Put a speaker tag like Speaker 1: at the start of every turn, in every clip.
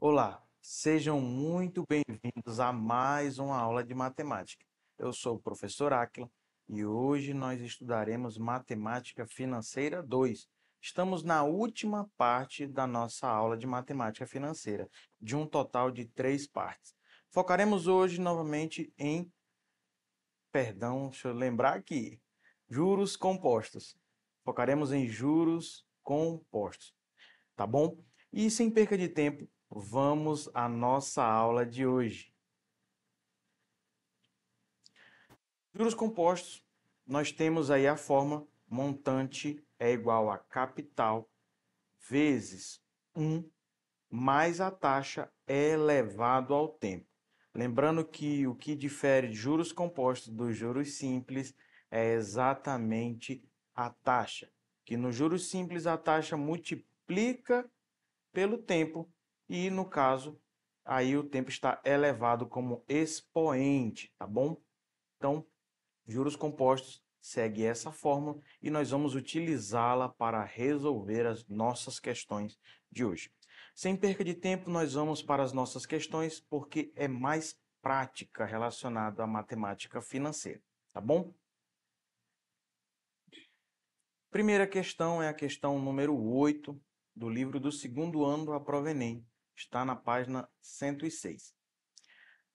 Speaker 1: Olá, sejam muito bem-vindos a mais uma aula de matemática. Eu sou o professor Áquila e hoje nós estudaremos Matemática Financeira 2. Estamos na última parte da nossa aula de Matemática Financeira, de um total de três partes. Focaremos hoje novamente em. Perdão, deixa eu lembrar aqui. Juros compostos. Focaremos em juros compostos. Tá bom? E sem perca de tempo, vamos à nossa aula de hoje. Juros compostos, nós temos aí a forma montante é igual a capital vezes 1 mais a taxa elevado ao tempo. Lembrando que o que difere de juros compostos dos juros simples é exatamente a taxa, que no juros simples a taxa multiplica pelo tempo e no caso aí o tempo está elevado como expoente, tá bom? Então, Juros compostos segue essa fórmula e nós vamos utilizá-la para resolver as nossas questões de hoje. Sem perca de tempo, nós vamos para as nossas questões porque é mais prática relacionada à matemática financeira, tá bom? Primeira questão é a questão número 8 do livro do segundo ano do Aprovenem, está na página 106.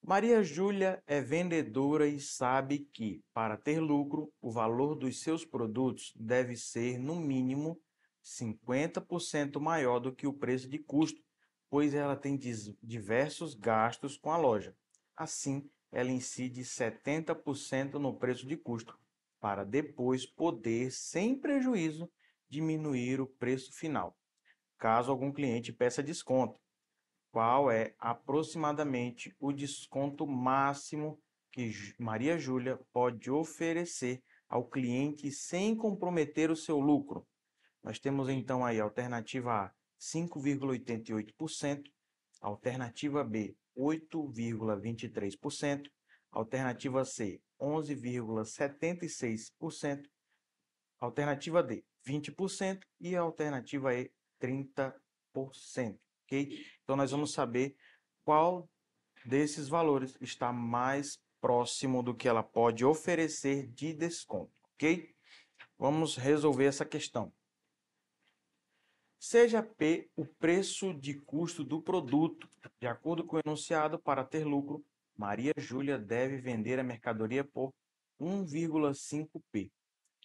Speaker 1: Maria Júlia é vendedora e sabe que, para ter lucro, o valor dos seus produtos deve ser, no mínimo, 50% maior do que o preço de custo, pois ela tem diversos gastos com a loja. Assim, ela incide 70% no preço de custo, para depois poder, sem prejuízo, diminuir o preço final, caso algum cliente peça desconto qual é aproximadamente o desconto máximo que Maria Júlia pode oferecer ao cliente sem comprometer o seu lucro. Nós temos então aí a alternativa A, 5,88%, alternativa B, 8,23%, alternativa C, 11,76%, alternativa D, 20% e alternativa E, 30% ok? Então nós vamos saber qual desses valores está mais próximo do que ela pode oferecer de desconto, ok? Vamos resolver essa questão. Seja P o preço de custo do produto, de acordo com o enunciado, para ter lucro, Maria Júlia deve vender a mercadoria por 1,5p.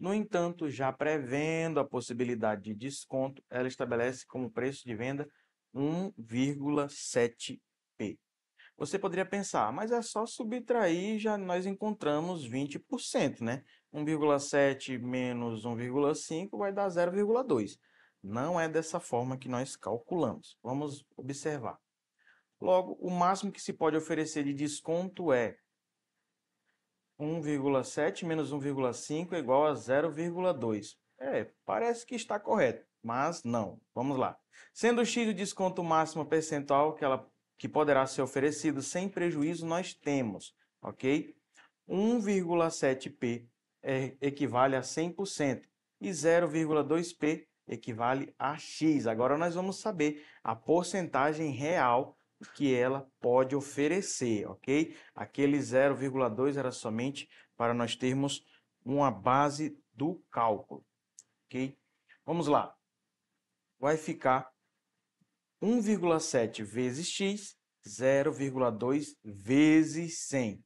Speaker 1: No entanto, já prevendo a possibilidade de desconto, ela estabelece como preço de venda 1,7p. Você poderia pensar, ah, mas é só subtrair já nós encontramos 20%, né? 1,7 menos 1,5 vai dar 0,2. Não é dessa forma que nós calculamos. Vamos observar. Logo, o máximo que se pode oferecer de desconto é 1,7 menos 1,5 é igual a 0,2. É, parece que está correto, mas não. Vamos lá. Sendo X o desconto máximo percentual que, ela, que poderá ser oferecido sem prejuízo, nós temos, ok? 1,7p é, equivale a 100% e 0,2p equivale a x. Agora nós vamos saber a porcentagem real que ela pode oferecer, ok? Aquele 0,2 era somente para nós termos uma base do cálculo ok? Vamos lá. Vai ficar 1,7 vezes x, 0,2 vezes 100.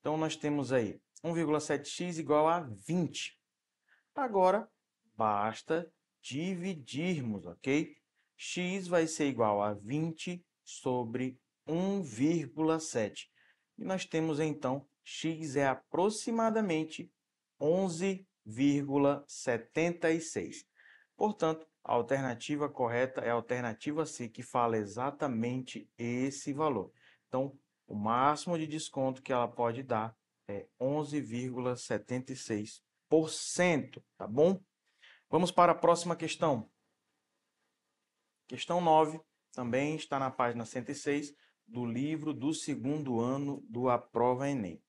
Speaker 1: Então, nós temos aí 1,7x igual a 20. Agora, basta dividirmos, ok? x vai ser igual a 20 sobre 1,7. E nós temos, então, x é aproximadamente 11 0,76. Portanto, a alternativa correta é a alternativa C, que fala exatamente esse valor. Então, o máximo de desconto que ela pode dar é 11,76%, tá bom? Vamos para a próxima questão. Questão 9, também está na página 106 do livro do segundo ano do Aprova Enem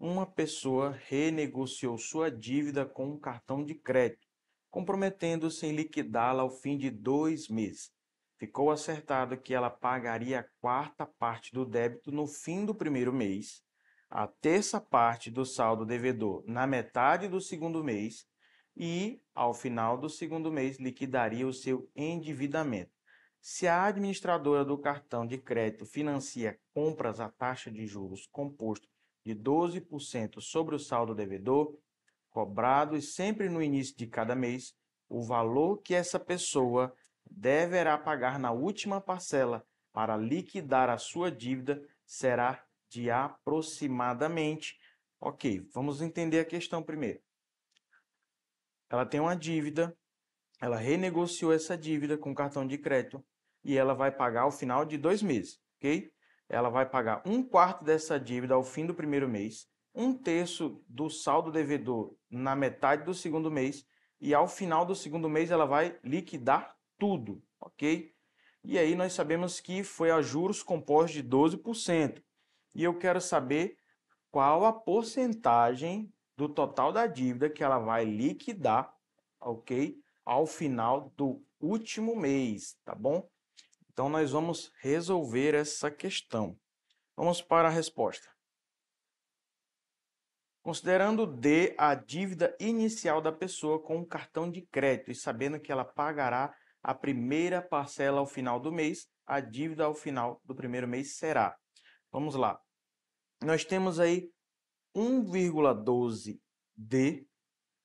Speaker 1: uma pessoa renegociou sua dívida com um cartão de crédito, comprometendo-se em liquidá-la ao fim de dois meses. Ficou acertado que ela pagaria a quarta parte do débito no fim do primeiro mês, a terça parte do saldo devedor na metade do segundo mês e, ao final do segundo mês, liquidaria o seu endividamento. Se a administradora do cartão de crédito financia compras à taxa de juros composto de 12% sobre o saldo devedor, e sempre no início de cada mês, o valor que essa pessoa deverá pagar na última parcela para liquidar a sua dívida será de aproximadamente. Ok, vamos entender a questão primeiro. Ela tem uma dívida, ela renegociou essa dívida com cartão de crédito e ela vai pagar ao final de dois meses, ok? ela vai pagar um quarto dessa dívida ao fim do primeiro mês, um terço do saldo devedor na metade do segundo mês e ao final do segundo mês ela vai liquidar tudo, ok? E aí nós sabemos que foi a juros compostos de 12%. E eu quero saber qual a porcentagem do total da dívida que ela vai liquidar, ok? Ao final do último mês, tá bom? Então, nós vamos resolver essa questão. Vamos para a resposta. Considerando D a dívida inicial da pessoa com o um cartão de crédito e sabendo que ela pagará a primeira parcela ao final do mês, a dívida ao final do primeiro mês será. Vamos lá. Nós temos aí 1,12D.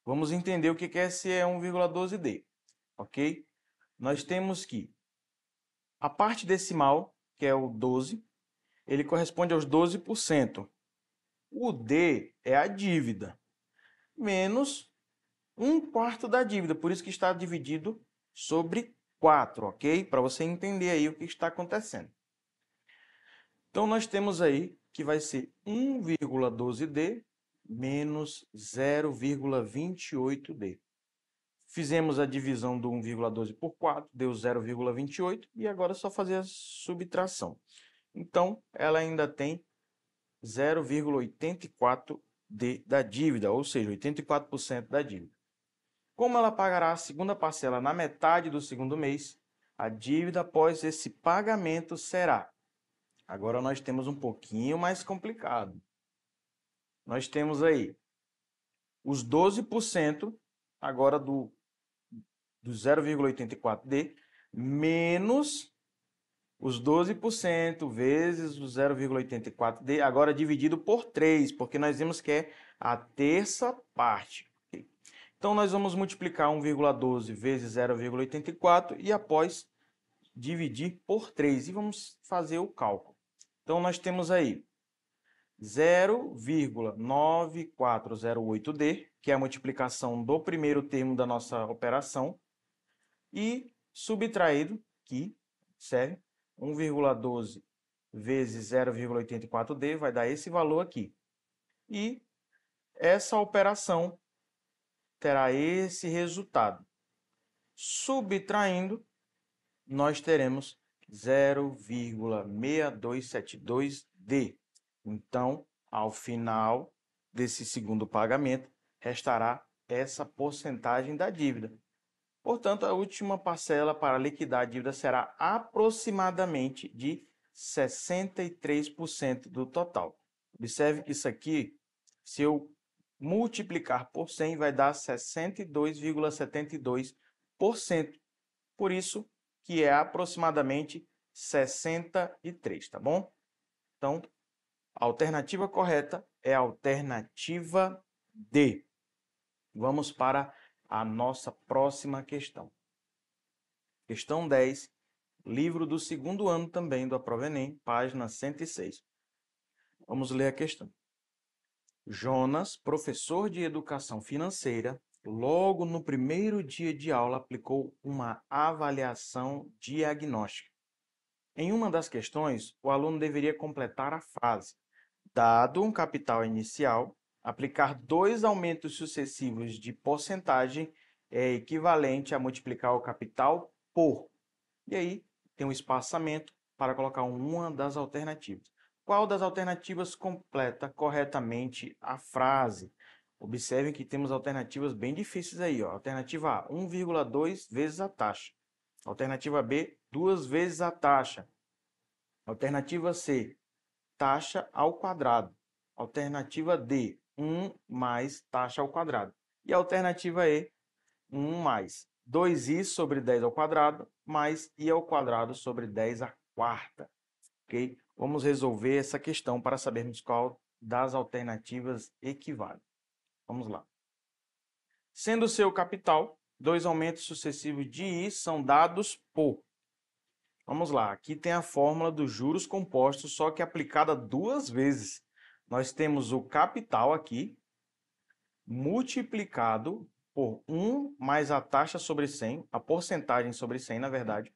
Speaker 1: Vamos entender o que é se é 1,12D, ok? Nós temos que a parte decimal, que é o 12, ele corresponde aos 12%. O D é a dívida, menos um quarto da dívida, por isso que está dividido sobre 4, ok? Para você entender aí o que está acontecendo. Então, nós temos aí que vai ser 1,12D menos 0,28D. Fizemos a divisão do 1,12 por 4, deu 0,28 e agora é só fazer a subtração. Então, ela ainda tem 0,84 da dívida, ou seja, 84% da dívida. Como ela pagará a segunda parcela na metade do segundo mês, a dívida após esse pagamento será. Agora nós temos um pouquinho mais complicado. Nós temos aí os 12% agora do, do 0,84D menos os 12% vezes o 0,84D, agora dividido por 3, porque nós vimos que é a terça parte. Então, nós vamos multiplicar 1,12 vezes 0,84 e após dividir por 3. E vamos fazer o cálculo. Então, nós temos aí 0,9408D que é a multiplicação do primeiro termo da nossa operação, e subtraído, que serve 1,12 vezes 0,84D, vai dar esse valor aqui. E essa operação terá esse resultado. Subtraindo, nós teremos 0,6272D. Então, ao final desse segundo pagamento, restará essa porcentagem da dívida. Portanto, a última parcela para liquidar a dívida será aproximadamente de 63% do total. Observe que isso aqui, se eu multiplicar por 100, vai dar 62,72%. Por isso que é aproximadamente 63, tá bom? Então, a alternativa correta é a alternativa D. Vamos para a nossa próxima questão. Questão 10, livro do segundo ano também do Aprovenem, página 106. Vamos ler a questão. Jonas, professor de educação financeira, logo no primeiro dia de aula aplicou uma avaliação diagnóstica. Em uma das questões, o aluno deveria completar a frase: dado um capital inicial, Aplicar dois aumentos sucessivos de porcentagem é equivalente a multiplicar o capital por. E aí tem um espaçamento para colocar uma das alternativas. Qual das alternativas completa corretamente a frase? Observem que temos alternativas bem difíceis aí. Ó. Alternativa A, 1,2 vezes a taxa. Alternativa B, duas vezes a taxa. Alternativa C, taxa ao quadrado. Alternativa D, 1 mais taxa ao quadrado. E a alternativa E, é 1 mais 2i sobre 10 ao quadrado mais i ao quadrado sobre 10 à quarta. Ok? Vamos resolver essa questão para sabermos qual das alternativas equivale. Vamos lá. Sendo seu capital, dois aumentos sucessivos de i são dados por. Vamos lá, aqui tem a fórmula dos juros compostos, só que aplicada duas vezes nós temos o capital aqui multiplicado por 1 mais a taxa sobre 100, a porcentagem sobre 100, na verdade,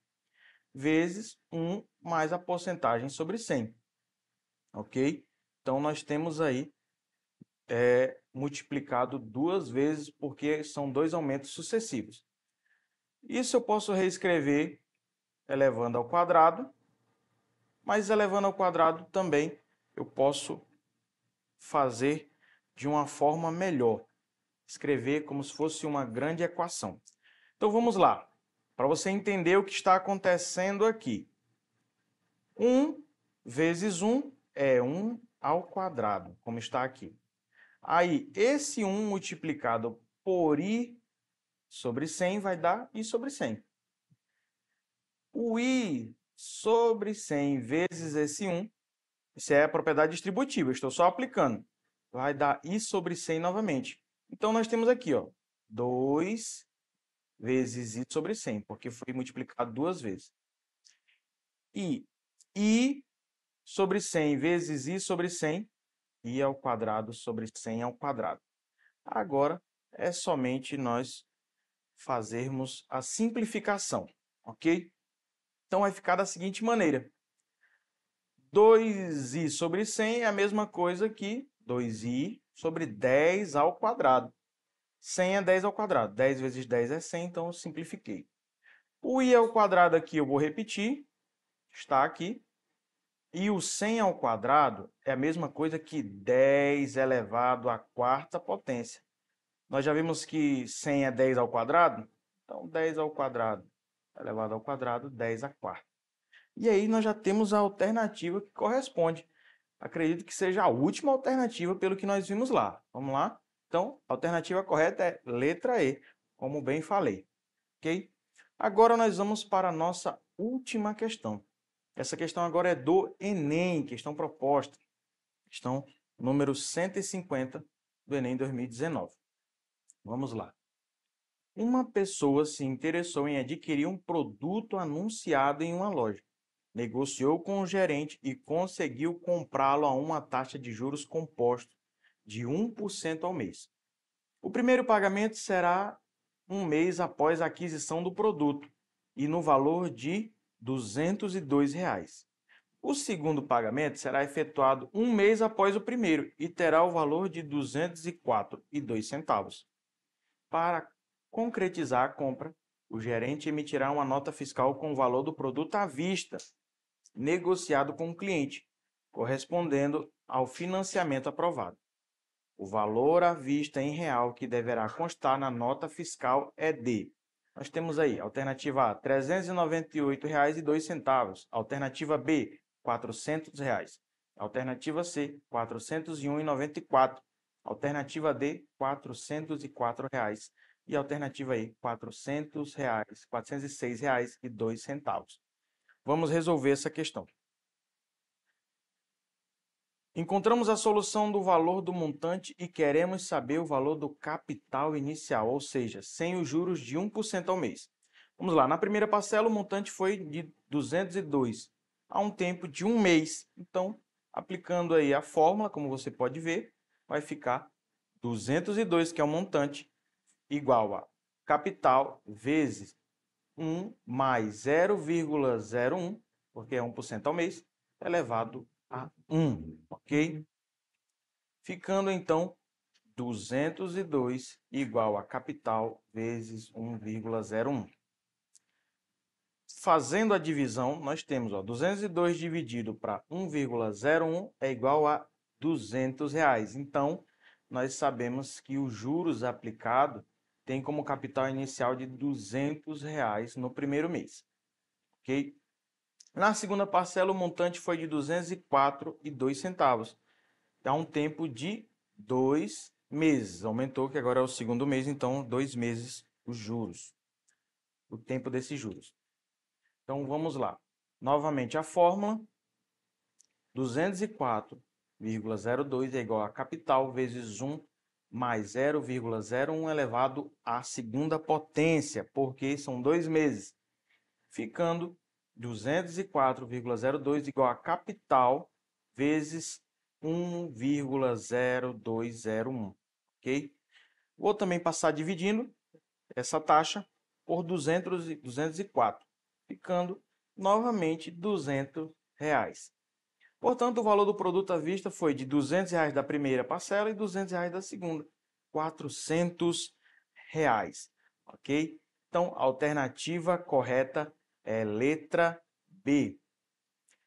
Speaker 1: vezes 1 mais a porcentagem sobre 100. Ok? Então, nós temos aí é, multiplicado duas vezes, porque são dois aumentos sucessivos. Isso eu posso reescrever elevando ao quadrado, mas elevando ao quadrado também eu posso fazer de uma forma melhor. Escrever como se fosse uma grande equação. Então vamos lá, para você entender o que está acontecendo aqui. 1 vezes 1 é 1 ao quadrado, como está aqui. Aí, esse 1 multiplicado por i sobre 100 vai dar i sobre 100. O i sobre 100 vezes esse 1 isso é a propriedade distributiva, estou só aplicando. Vai dar i sobre 100 novamente. Então, nós temos aqui, ó, 2 vezes i sobre 100, porque foi multiplicado duas vezes. E i sobre 100 vezes i sobre 100, i ao quadrado sobre 100 ao quadrado. Agora, é somente nós fazermos a simplificação, ok? Então, vai ficar da seguinte maneira. 2i sobre 100 é a mesma coisa que 2i sobre 10 ao quadrado. 100 é 10 ao quadrado. 10 vezes 10 é 100, então eu simplifiquei. O i ao quadrado aqui eu vou repetir, está aqui. E o 100 ao quadrado é a mesma coisa que 10 elevado à quarta potência. Nós já vimos que 100 é 10 ao quadrado, então 10 ao quadrado elevado ao quadrado, 10 à quarta. E aí nós já temos a alternativa que corresponde. Acredito que seja a última alternativa pelo que nós vimos lá. Vamos lá? Então, a alternativa correta é letra E, como bem falei. Ok? Agora nós vamos para a nossa última questão. Essa questão agora é do Enem, questão proposta. Questão número 150 do Enem 2019. Vamos lá. Uma pessoa se interessou em adquirir um produto anunciado em uma loja negociou com o gerente e conseguiu comprá-lo a uma taxa de juros composto de 1% ao mês. O primeiro pagamento será um mês após a aquisição do produto e no valor de R$ 202. Reais. O segundo pagamento será efetuado um mês após o primeiro e terá o valor de R$ 204,02. Para concretizar a compra, o gerente emitirá uma nota fiscal com o valor do produto à vista, negociado com o cliente, correspondendo ao financiamento aprovado. O valor à vista em real que deverá constar na nota fiscal é de. Nós temos aí, alternativa A, R$ 398,02, alternativa B, R$ 400, reais. alternativa C, R$ 401,94, alternativa D, R$ 404,00. Reais e alternativa aí, R$ 400,00, reais, R$ 406,02. Vamos resolver essa questão. Encontramos a solução do valor do montante e queremos saber o valor do capital inicial, ou seja, sem os juros de 1% ao mês. Vamos lá, na primeira parcela o montante foi de 202 a um tempo de um mês. Então, aplicando aí a fórmula, como você pode ver, vai ficar 202, que é o montante, igual a capital vezes 1 mais 0,01, porque é 1% ao mês, elevado a 1, ok? Ficando então 202 igual a capital vezes 1,01. Fazendo a divisão, nós temos ó, 202 dividido para 1,01 é igual a 200 reais. Então, nós sabemos que os juros aplicados tem como capital inicial de 200 reais no primeiro mês. Ok? Na segunda parcela, o montante foi de 204,02 centavos. Dá um tempo de dois meses. Aumentou, que agora é o segundo mês, então dois meses os juros. O tempo desses juros. Então vamos lá. Novamente a fórmula. 204,02 é igual a capital vezes 1 mais 0,01 elevado à segunda potência, porque são dois meses, ficando 204,02 igual a capital vezes 1,0201, ok? Vou também passar dividindo essa taxa por 200, 204, ficando novamente 200 reais. Portanto, o valor do produto à vista foi de R$ 200 reais da primeira parcela e R$ 200 reais da segunda. R$ 400. Reais, ok? Então, alternativa correta é letra B.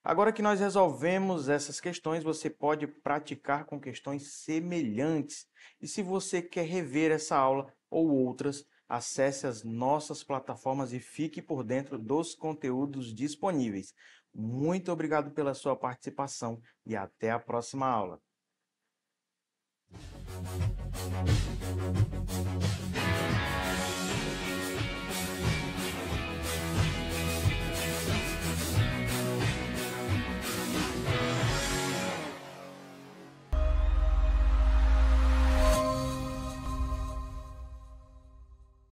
Speaker 1: Agora que nós resolvemos essas questões, você pode praticar com questões semelhantes. E se você quer rever essa aula ou outras, acesse as nossas plataformas e fique por dentro dos conteúdos disponíveis. Muito obrigado pela sua participação e até a próxima aula.